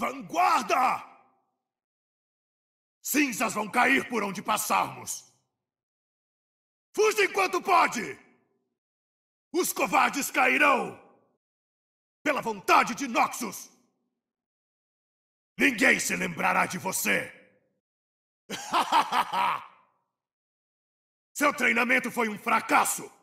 Vanguarda! Cinzas vão cair por onde passarmos! Fuja enquanto pode! Os covardes cairão! Pela vontade de Noxus! Ninguém se lembrará de você! Seu treinamento foi um fracasso!